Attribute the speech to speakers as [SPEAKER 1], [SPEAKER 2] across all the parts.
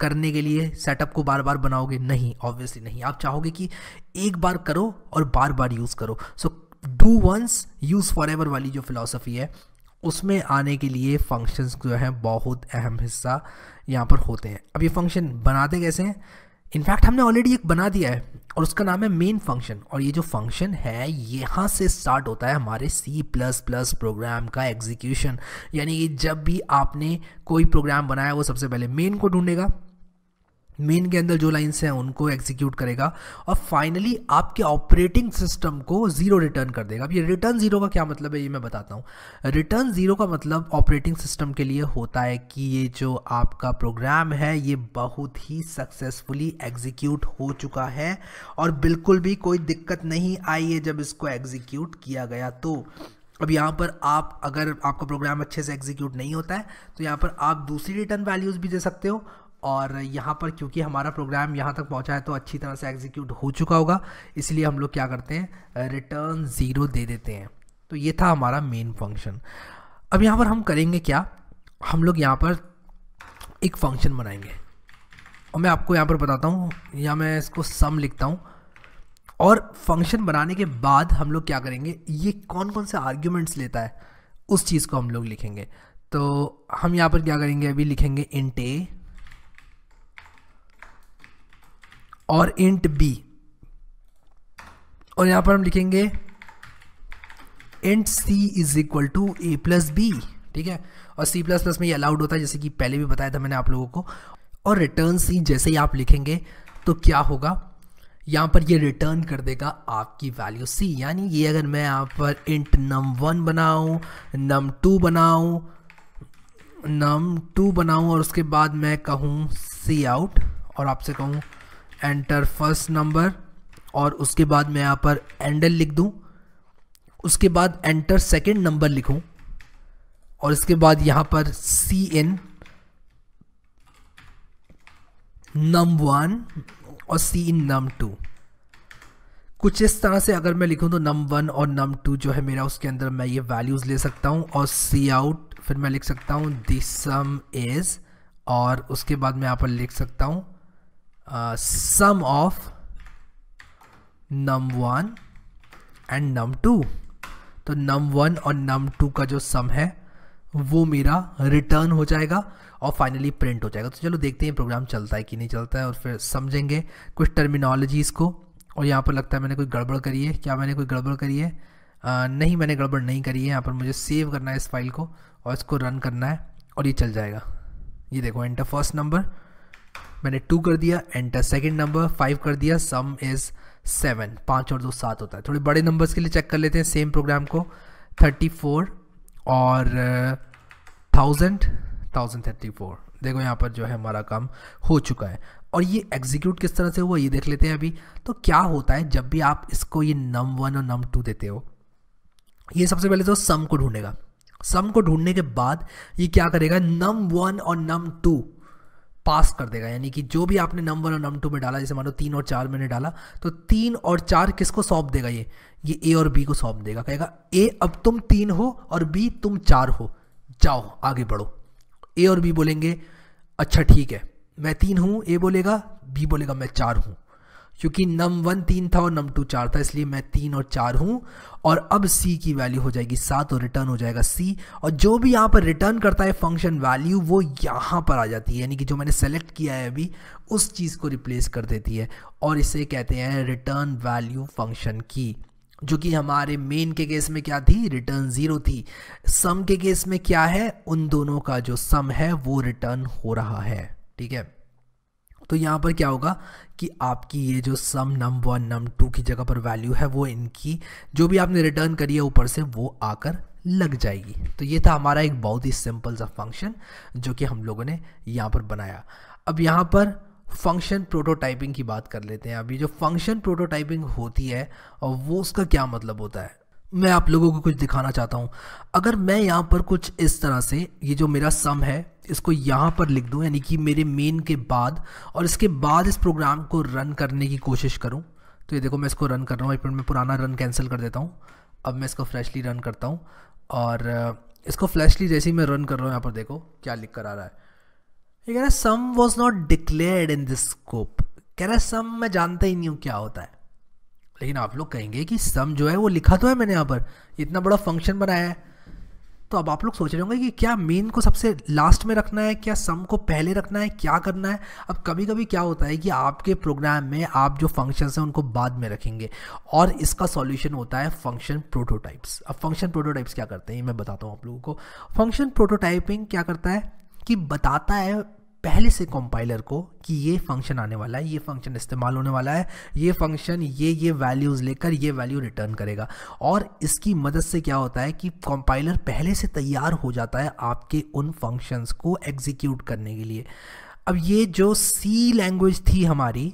[SPEAKER 1] करने के लिए सेटअप को बार बार बनाओगे नहीं ऑब्वियसली नहीं आप चाहोगे कि एक बार करो और बार बार यूज़ करो so do once use forever वाली जो फिलोसफी है उसमें आने के लिए फंक्शंस जो हैं बहुत अहम हिस्सा यहाँ पर होते हैं अब ये फंक्शन बनाते कैसे हैं इनफैक्ट हमने ऑलरेडी एक बना दिया है और उसका नाम है मेन फंक्शन और ये जो फंक्शन है यहाँ से स्टार्ट होता है हमारे सी प्लस प्लस प्रोग्राम का एग्जीक्यूशन यानी कि जब भी आपने कोई प्रोग्राम बनाया वो सबसे पहले मेन को ढूंढेगा मेन के अंदर जो लाइन्स हैं उनको एग्जीक्यूट करेगा और फाइनली आपके ऑपरेटिंग सिस्टम को जीरो रिटर्न कर देगा अब ये रिटर्न जीरो का क्या मतलब है ये मैं बताता हूँ रिटर्न जीरो का मतलब ऑपरेटिंग सिस्टम के लिए होता है कि ये जो आपका प्रोग्राम है ये बहुत ही सक्सेसफुली एग्जीक्यूट हो चुका है और बिल्कुल भी कोई दिक्कत नहीं आई है जब इसको एग्जीक्यूट किया गया तो अब यहाँ पर आप अगर आपका प्रोग्राम अच्छे से एग्जीक्यूट नहीं होता है तो यहाँ पर आप दूसरी रिटर्न वैल्यूज़ भी दे सकते हो और यहाँ पर क्योंकि हमारा प्रोग्राम यहाँ तक पहुँचा है तो अच्छी तरह से एग्जीक्यूट हो चुका होगा इसलिए हम लोग क्या करते हैं रिटर्न ज़ीरो दे देते हैं तो ये था हमारा मेन फंक्शन अब यहाँ पर हम करेंगे क्या हम लोग यहाँ पर एक फंक्शन बनाएंगे और मैं आपको यहाँ पर बताता हूँ या मैं इसको सम लिखता हूँ और फंक्शन बनाने के बाद हम लोग क्या करेंगे ये कौन कौन से आर्ग्यूमेंट्स लेता है उस चीज़ को हम लोग लिखेंगे तो हम यहाँ पर क्या करेंगे अभी लिखेंगे इंटे और इंट बी और यहां पर हम लिखेंगे int c is equal to a plus b ठीक है और सी प्लस प्लस में ये अलाउड होता है जैसे कि पहले भी बताया था मैंने आप लोगों को और रिटर्न सी जैसे ही आप लिखेंगे तो क्या होगा यहाँ पर ये रिटर्न कर देगा आपकी वैल्यू सी यानी ये अगर मैं यहाँ पर इंट नम वन बनाऊँ नम टू बनाऊँ नम टू बनाऊँ और उसके बाद मैं कहूँ सी आउट और आपसे कहूँ एंटर फर्स्ट नंबर और उसके बाद मैं यहाँ पर एंडल लिख दूँ उसके बाद एंटर सेकेंड नंबर लिखूँ और इसके बाद यहाँ पर सी एन नम वन और सी इन नम टू कुछ इस तरह से अगर मैं लिखूँ तो नम वन और नम टू जो है मेरा उसके अंदर मैं ये वैल्यूज़ ले सकता हूँ और सी आउट फिर मैं लिख सकता हूँ दिस सम इज़ और उसके बाद मैं यहाँ पर लिख सकता हूँ sum uh, sum of num1 and num two तो नम वन और नम टू का जो सम है वो मेरा रिटर्न हो जाएगा और फाइनली प्रिंट हो जाएगा तो चलो देखते हैं प्रोग्राम चलता है कि नहीं चलता है और फिर समझेंगे कुछ टर्मिनोलॉजीज़ को और यहाँ पर लगता है मैंने कोई गड़बड़ करी है क्या मैंने कोई गड़बड़ करी है आ, नहीं मैंने गड़बड़ नहीं करी है यहाँ पर मुझे सेव करना है इस फाइल को और इसको रन करना है और ये चल जाएगा ये देखो एंटर फर्स्ट नंबर मैंने टू कर दिया एंटर सेकेंड नंबर फाइव कर दिया सम इज़ सेवन पाँच और दो सात होता है थोड़े बड़े नंबर्स के लिए चेक कर लेते हैं सेम प्रोग्राम को थर्टी फोर और थाउजेंड थाउजेंड थर्टी फोर देखो यहाँ पर जो है हमारा काम हो चुका है और ये एग्जीक्यूट किस तरह से हुआ ये देख लेते हैं अभी तो क्या होता है जब भी आप इसको ये नम वन और नम टू देते हो ये सबसे पहले तो सम को ढूंढेगा सम को ढूंढने के बाद ये क्या करेगा नम वन और नम टू पास कर देगा यानी कि जो भी आपने नम वन और नम टू में डाला जैसे मानो तीन और चार मैंने डाला तो तीन और चार किसको सौंप देगा ये ये ए और बी को सौंप देगा कहेगा ए अब तुम तीन हो और बी तुम चार हो जाओ आगे बढ़ो ए और बी बोलेंगे अच्छा ठीक है मैं तीन हूँ ए बोलेगा बी बोलेगा मैं चार हूँ क्योंकि नम वन तीन था और नम टू चार था इसलिए मैं तीन और चार हूँ और अब c की वैल्यू हो जाएगी सात और रिटर्न हो जाएगा c और जो भी यहाँ पर रिटर्न करता है फंक्शन वैल्यू वो यहाँ पर आ जाती है यानी कि जो मैंने सेलेक्ट किया है अभी उस चीज़ को रिप्लेस कर देती है और इसे कहते हैं रिटर्न वैल्यू फंक्शन की जो कि हमारे मेन के केस में क्या थी रिटर्न ज़ीरो थी सम के केस में क्या है उन दोनों का जो सम है वो रिटर्न हो रहा है ठीक है तो यहाँ पर क्या होगा कि आपकी ये जो सम नम वन नम टू की जगह पर वैल्यू है वो इनकी जो भी आपने रिटर्न करी है ऊपर से वो आकर लग जाएगी तो ये था हमारा एक बहुत ही सिंपल सा फंक्शन जो कि हम लोगों ने यहाँ पर बनाया अब यहाँ पर फंक्शन प्रोटोटाइपिंग की बात कर लेते हैं अभी जो फंक्शन प्रोटोटाइपिंग होती है वो उसका क्या मतलब होता है मैं आप लोगों को कुछ दिखाना चाहता हूँ अगर मैं यहाँ पर कुछ इस तरह से ये जो मेरा सम है इसको यहाँ पर लिख दूँ यानी कि मेरे मेन के बाद और इसके बाद इस प्रोग्राम को रन करने की कोशिश करूँ तो ये देखो मैं इसको रन कर रहा हूँ मैं पुराना रन कैंसिल कर देता हूँ अब मैं इसको फ्रेशली रन करता हूँ और इसको फ्लैशली जैसे ही मैं रन कर रहा हूँ यहाँ पर देखो क्या लिख कर आ रहा है ये कह रहा है sum was not declared in this scope कह रहा है सम मैं जानता ही नहीं हूँ क्या होता है लेकिन आप लोग कहेंगे कि सम जो है वो लिखा तो है मैंने यहाँ पर इतना बड़ा फंक्शन बनाया है तो अब आप लोग सोच रहे होंगे कि क्या मेन को सबसे लास्ट में रखना है क्या सम को पहले रखना है क्या करना है अब कभी कभी क्या होता है कि आपके प्रोग्राम में आप जो फंक्शन हैं उनको बाद में रखेंगे और इसका सॉल्यूशन होता है फंक्शन प्रोटोटाइप्स अब फंक्शन प्रोटोटाइप्स क्या करते हैं मैं बताता हूँ आप लोगों को फंक्शन प्रोटोटाइपिंग क्या करता है कि बताता है पहले से कंपाइलर को कि ये फंक्शन आने वाला है ये फंक्शन इस्तेमाल होने वाला है ये फंक्शन ये ये वैल्यूज़ लेकर ये वैल्यू रिटर्न करेगा और इसकी मदद से क्या होता है कि कंपाइलर पहले से तैयार हो जाता है आपके उन फंक्शंस को एग्जीक्यूट करने के लिए अब ये जो सी लैंग्वेज थी हमारी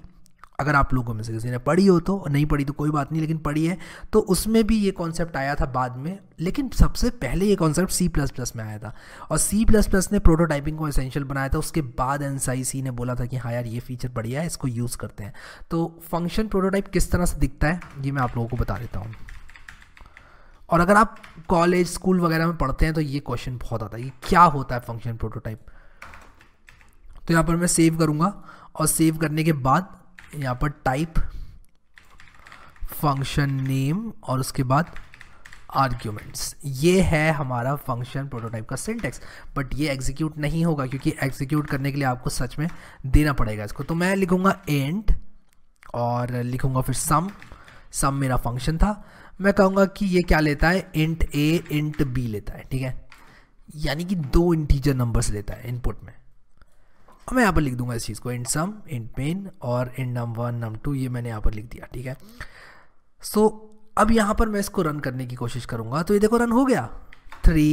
[SPEAKER 1] अगर आप लोगों में से किसी ने पढ़ी हो तो नहीं पढ़ी तो कोई बात नहीं लेकिन पढ़ी है तो उसमें भी ये कॉन्सेप्ट आया था बाद में लेकिन सबसे पहले ये कॉन्सेप्ट सी प्लस प्लस में आया था और सी प्लस प्लस ने प्रोटोटाइपिंग को एसेंशियल बनाया था उसके बाद एन ने बोला था कि हाँ यार ये फीचर बढ़िया है इसको यूज़ करते हैं तो फंक्शन प्रोटोटाइप किस तरह से दिखता है ये मैं आप लोगों को बता देता हूँ और अगर आप कॉलेज स्कूल वगैरह में पढ़ते हैं तो ये क्वेश्चन बहुत आता है ये क्या होता है फंक्शन प्रोटोटाइप तो यहाँ पर मैं सेव करूँगा और सेव करने के बाद यहाँ पर टाइप फंक्शन नेम और उसके बाद आर्ग्यूमेंट्स ये है हमारा फंक्शन प्रोटोटाइप का सिंटेक्स बट ये एग्जीक्यूट नहीं होगा क्योंकि एग्जीक्यूट करने के लिए आपको सच में देना पड़ेगा इसको तो मैं लिखूंगा एंड और लिखूंगा फिर सम सम मेरा फंक्शन था मैं कहूंगा कि ये क्या लेता है इंट ए इंट बी लेता है ठीक है यानी कि दो इंटीजर नंबर्स लेता है इनपुट में और मैं यहाँ पर लिख दूंगा इस चीज़ को इंट सम इंट मेन और int num one num two ये मैंने यहाँ पर लिख दिया ठीक है सो so, अब यहाँ पर मैं इसको रन करने की कोशिश करूँगा तो ये देखो रन हो गया थ्री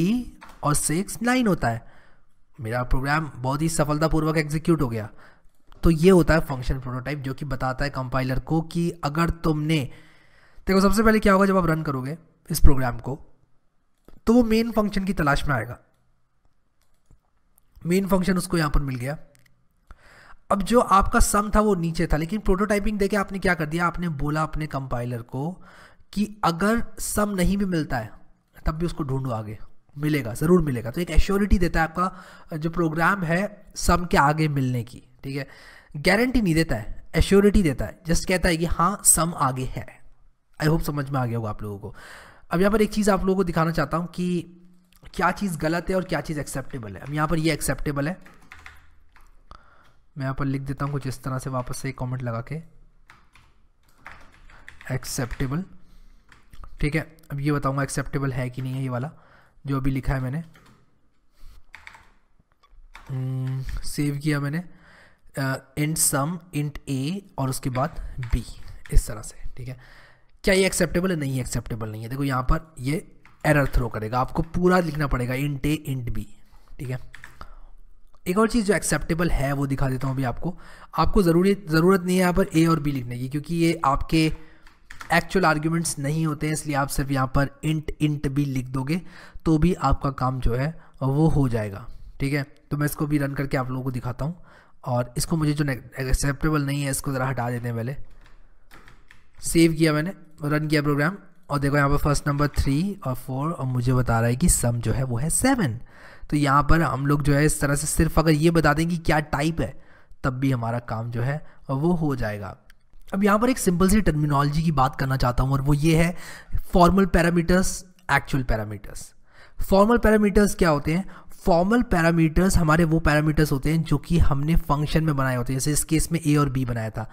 [SPEAKER 1] और सिक्स नाइन होता है मेरा प्रोग्राम बहुत ही सफलतापूर्वक एग्जीक्यूट हो गया तो ये होता है फंक्शन प्रोटोटाइप जो कि बताता है कंपाइलर को कि अगर तुमने देखो सबसे पहले क्या होगा जब आप रन करोगे इस प्रोग्राम को तो वो मेन फंक्शन की तलाश में आएगा मेन फंक्शन उसको यहाँ पर मिल गया अब जो आपका सम था वो नीचे था लेकिन प्रोटोटाइपिंग देके आपने क्या कर दिया आपने बोला अपने कंपाइलर को कि अगर सम नहीं भी मिलता है तब भी उसको ढूंढो आगे मिलेगा ज़रूर मिलेगा तो एक एश्योरिटी देता है आपका जो प्रोग्राम है सम के आगे मिलने की ठीक है गारंटी नहीं देता है एश्योरिटी देता है जस्ट कहता है कि हाँ सम आगे है आई होप समझ में आ गया होगा आप लोगों को अब यहाँ पर एक चीज़ आप लोगों को दिखाना चाहता हूँ कि क्या चीज़ गलत है और क्या चीज़ एक्सेप्टेबल है अब यहाँ पर ये एक्सेप्टेबल है मैं यहाँ पर लिख देता हूँ कुछ इस तरह से वापस से एक कॉमेंट लगा के एक्सेप्टेबल ठीक है अब ये बताऊँगा एक्सेप्टेबल है कि नहीं है ये वाला जो अभी लिखा है मैंने सेव hmm, किया मैंने इंट सम इंट ए और उसके बाद बी इस तरह से ठीक है क्या ये एक्सेप्टेबल है नहीं एक्सेप्टेबल नहीं है देखो यहाँ पर ये एरर थ्रो करेगा आपको पूरा लिखना पड़ेगा इंट ए इंट बी ठीक है एक और चीज़ जो एक्सेप्टेबल है वो दिखा देता हूँ अभी आपको आपको ज़रूरी ज़रूरत नहीं है यहाँ पर ए और बी लिखने की क्योंकि ये आपके एक्चुअल आर्ग्यूमेंट्स नहीं होते हैं इसलिए आप सिर्फ यहाँ पर इंट इंट भी लिख दोगे तो भी आपका काम जो है वो हो जाएगा ठीक है तो मैं इसको भी रन करके आप लोगों को दिखाता हूँ और इसको मुझे जो एक्सेप्टेबल नहीं है इसको ज़रा हटा देते हैं पहले सेव किया मैंने रन किया प्रोग्राम और देखो यहाँ पर फर्स्ट नंबर थ्री और फोर और मुझे बता रहा है कि सम जो है वो है सेवन तो यहाँ पर हम लोग जो है इस तरह से सिर्फ अगर ये बता दें कि क्या टाइप है तब भी हमारा काम जो है वो हो जाएगा अब यहाँ पर एक सिंपल सी टर्मिनोलॉजी की बात करना चाहता हूँ और वो ये है formal parameters actual parameters formal parameters क्या होते हैं फॉर्मल पैरामीटर्स हमारे वो पैरामीटर्स होते हैं जो कि हमने फंक्शन में बनाए होते हैं जैसे इस केस में ए और बी बनाया था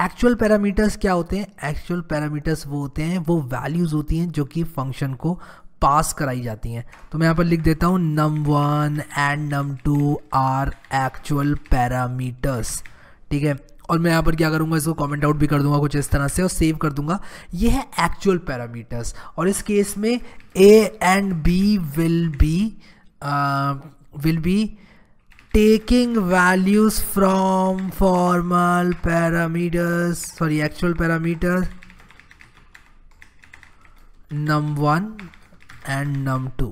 [SPEAKER 1] एक्चुअल पैरामीटर्स क्या होते हैं एक्चुअल पैरामीटर्स वो होते हैं वो वैल्यूज़ होती हैं जो कि फंक्शन को पास कराई जाती हैं तो मैं यहाँ पर लिख देता हूँ num one and num two are actual parameters ठीक है और मैं यहाँ पर क्या करूँगा इसको कमेंट आउट भी कर दूंगा कुछ इस तरह से और सेव कर दूंगा ये है एक्चुअल पैरामीटर्स और इस केस में a and b will be will be taking values from formal parameters sorry actual parameter num1 and num2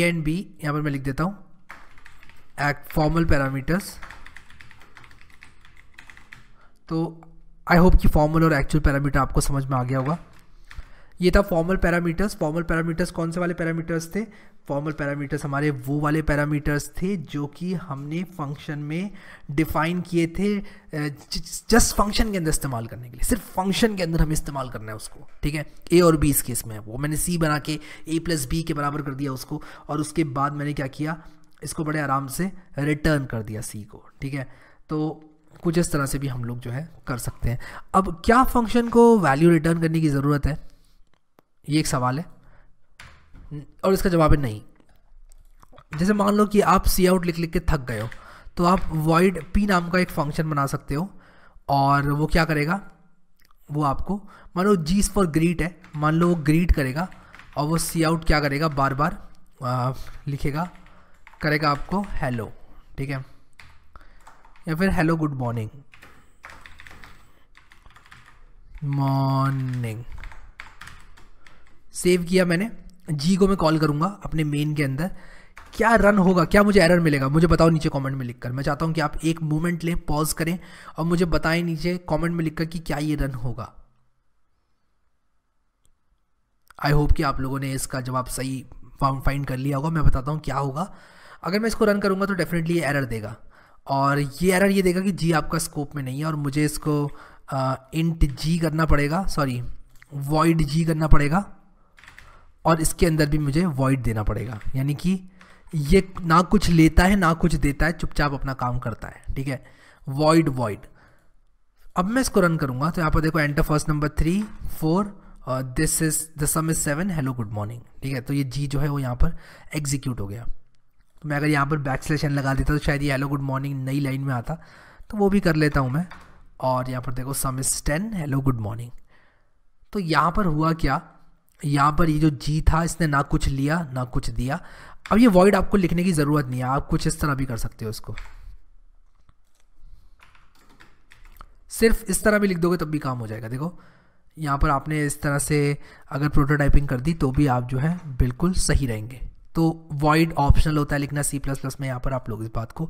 [SPEAKER 1] a and b yahan par main likh deta hu act formal parameters to I hope कि formal और actual parameter आपको समझ में आ गया होगा ये था formal parameters formal parameters कौन से वाले पैरामीटर्स थे फॉर्मल पैरामीटर्स हमारे वो वाले पैरामीटर्स थे जो कि हमने फंक्शन में डिफाइन किए थे जस्ट फंक्शन के अंदर इस्तेमाल करने के लिए सिर्फ फंक्शन के अंदर हमें इस्तेमाल करना है उसको ठीक है ए और बी इस केस में वो मैंने सी बना के ए प्लस बी के बराबर कर दिया उसको और उसके बाद मैंने क्या किया इसको बड़े आराम से रिटर्न कर दिया सी को ठीक है तो कुछ इस तरह से भी हम लोग जो है कर सकते हैं अब क्या फंक्शन को वैल्यू रिटर्न करने की ज़रूरत है ये एक सवाल है और इसका जवाब है नहीं जैसे मान लो कि आप सी आउट लिख लिख के थक गए हो तो आप void p नाम का एक फंक्शन बना सकते हो और वो क्या करेगा वो आपको मान लो जी फॉर ग्रीट है मान लो वो ग्रीट करेगा और वो सी आउट क्या करेगा बार बार आ, लिखेगा करेगा आपको हेलो ठीक है या फिर hello good morning morning save किया मैंने जी को मैं कॉल करूँगा अपने मेन के अंदर क्या रन होगा क्या मुझे एरर मिलेगा मुझे बताओ नीचे कमेंट में लिखकर मैं चाहता हूँ कि आप एक मोमेंट लें पॉज करें और मुझे बताएं नीचे कमेंट में लिखकर कि क्या ये रन होगा आई होप कि आप लोगों ने इसका जवाब सही फाइंड कर लिया होगा मैं बताता हूँ क्या होगा अगर मैं इसको रन करूँगा तो डेफिनेटली एरर देगा और ये एरर ये देगा कि जी आपका स्कोप में नहीं है और मुझे इसको इंट uh, जी करना पड़ेगा सॉरी वॉइड जी करना पड़ेगा और इसके अंदर भी मुझे वॉइड देना पड़ेगा यानी कि ये ना कुछ लेता है ना कुछ देता है चुपचाप अपना काम करता है ठीक है वॉइड वॉइड अब मैं इसको रन करूँगा तो यहाँ पर देखो enter first number three four और this is the sum is seven hello good morning ठीक है तो ये जी जो है वो यहाँ पर एग्जीक्यूट हो गया तो मैं अगर यहाँ पर बैक सिलेशन लगा देता तो शायद ये हेलो गुड मॉर्निंग नई लाइन में आता तो वो भी कर लेता हूँ मैं और यहाँ पर देखो sum is ten hello good morning तो यहाँ पर हुआ क्या यहाँ पर ये जो जी था इसने ना कुछ लिया ना कुछ दिया अब ये वॉइड आपको लिखने की ज़रूरत नहीं है आप कुछ इस तरह भी कर सकते हो इसको सिर्फ इस तरह भी लिख दोगे तब भी काम हो जाएगा देखो यहाँ पर आपने इस तरह से अगर प्रोटोटाइपिंग कर दी तो भी आप जो है बिल्कुल सही रहेंगे तो वॉइड ऑप्शनल होता है लिखना सी प्लस प्लस में यहाँ पर आप लोग इस बात को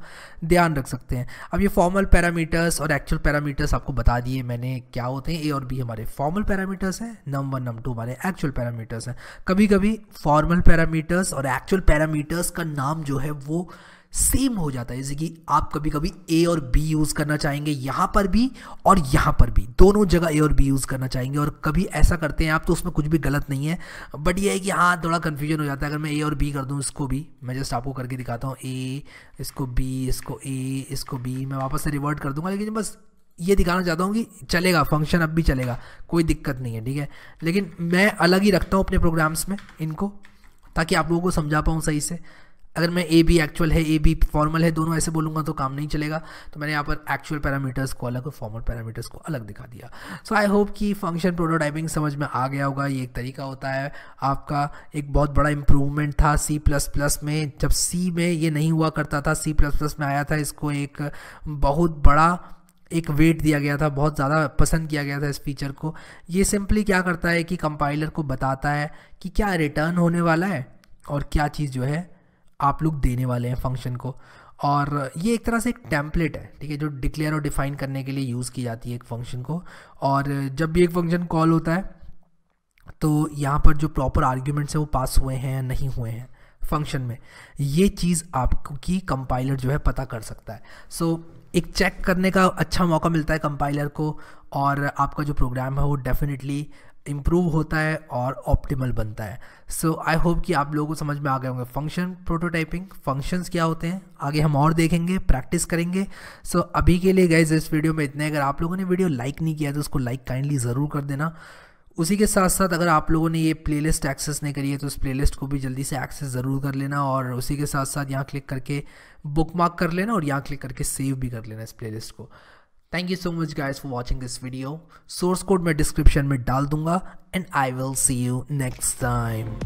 [SPEAKER 1] ध्यान रख सकते हैं अब ये फॉर्मल पैरामीटर्स और एक्चुअल पैरामीटर्स आपको बता दिए मैंने क्या होते हैं ए और बी हमारे फॉर्मल पैरामीटर्स हैं नम वन नम टू हमारे एक्चुअल पैरामीटर्स हैं कभी कभी फॉर्मल पैरामीटर्स और एक्चुअल पैरामीटर्स का नाम जो है वो सेम हो जाता है जैसे कि आप कभी कभी ए और बी यूज़ करना चाहेंगे यहाँ पर भी और यहाँ पर भी दोनों जगह ए और बी यूज़ करना चाहेंगे और कभी ऐसा करते हैं आप तो उसमें कुछ भी गलत नहीं है बट ये है कि हाँ थोड़ा कन्फ्यूजन हो जाता है अगर मैं ए और बी कर दूँ इसको भी मैं जस्ट आपको करके दिखाता हूँ ए इसको बी इसको ए इसको बी मैं वापस से रिवर्ट कर दूँगा लेकिन बस ये दिखाना चाहता हूँ कि चलेगा फंक्शन अब भी चलेगा कोई दिक्कत नहीं है ठीक है लेकिन मैं अलग ही रखता हूँ अपने प्रोग्राम्स में इनको ताकि आप लोगों को समझा पाऊँ सही से अगर मैं ए बी एक्चुअल है ए बी फॉर्मल है दोनों ऐसे बोलूँगा तो काम नहीं चलेगा तो मैंने यहाँ पर एक्चुअल पैरामीटर्स को अलग और फॉर्मल पैरामीटर्स को अलग दिखा दिया सो आई होप कि फंक्शन प्रोटोटाइपिंग समझ में आ गया होगा ये एक तरीका होता है आपका एक बहुत बड़ा इंप्रूवमेंट था सी प्लस प्लस में जब सी में ये नहीं हुआ करता था सी प्लस प्लस में आया था इसको एक बहुत बड़ा एक वेट दिया गया था बहुत ज़्यादा पसंद किया गया था इस फीचर को ये सिंपली क्या करता है कि कंपाइलर को बताता है कि क्या रिटर्न होने वाला है और क्या चीज़ जो है आप लोग देने वाले हैं फंक्शन को और ये एक तरह से एक टेम्पलेट है ठीक है जो डिक्लेयर और डिफाइन करने के लिए यूज़ की जाती है एक फंक्शन को और जब भी एक फंक्शन कॉल होता है तो यहाँ पर जो प्रॉपर आर्ग्यूमेंट्स हैं वो पास हुए हैं या नहीं हुए हैं फंक्शन में ये चीज़ आपकी कंपाइलर जो है पता कर सकता है सो so, एक चेक करने का अच्छा मौका मिलता है कंपाइलर को और आपका जो प्रोग्राम है वो डेफिनेटली इम्प्रूव होता है और ऑप्टिमल बनता है सो आई होप कि आप लोगों को समझ में आ गए होंगे फंक्शन प्रोटोटाइपिंग फंक्शंस क्या होते हैं आगे हम और देखेंगे प्रैक्टिस करेंगे सो so, अभी के लिए गाइज इस वीडियो में इतने अगर आप लोगों ने वीडियो लाइक नहीं किया तो उसको लाइक काइंडली ज़रूर कर देना उसी के साथ साथ अगर आप लोगों ने ये प्लेलिस्ट एक्सेस नहीं करी है तो उस प्लेलिस्ट को भी जल्दी से एक्सेस ज़रूर कर लेना और उसी के साथ साथ यहाँ क्लिक करके बुक मार्क कर लेना और यहाँ क्लिक करके सेव भी कर लेना इस प्लेलिस्ट को thank you so much guys for watching this video source code मैं डिस्क्रिप्शन में डाल दूंगा and I will see you next time